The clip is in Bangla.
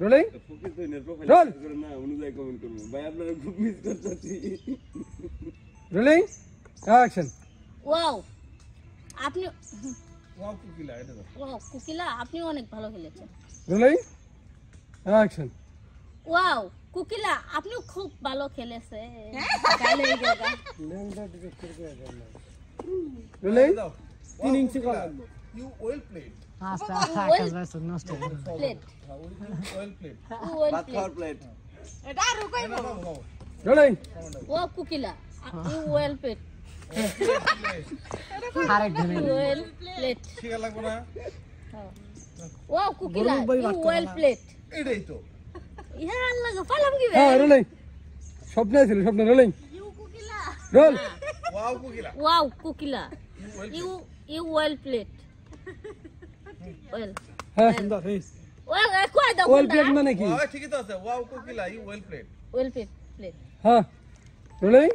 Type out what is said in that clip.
Rolling roll rolling action wow আপনি ওয়াও কুকিলা এটা ওয়াও কুকিলা আপনি অনেক ভালো খেলেছেন রোলিং অ্যাকশন ওয়াও কুকিলা আপনি খুব ভালো খেলেছে গালে গেগা লেন্ডা দিকে করে গেল রোলিং 3 ইঞ্চি করা You well played. Ah, circus ভাই নষ্ট Played. Well played. Well played. played. এটা আর কইব। জলাই। ও কুকিলা। You well কি বে? হ্যাঁ রলাই। স্বপ্নে ছিল you you you well well হ্যাঁ সুন্দর এই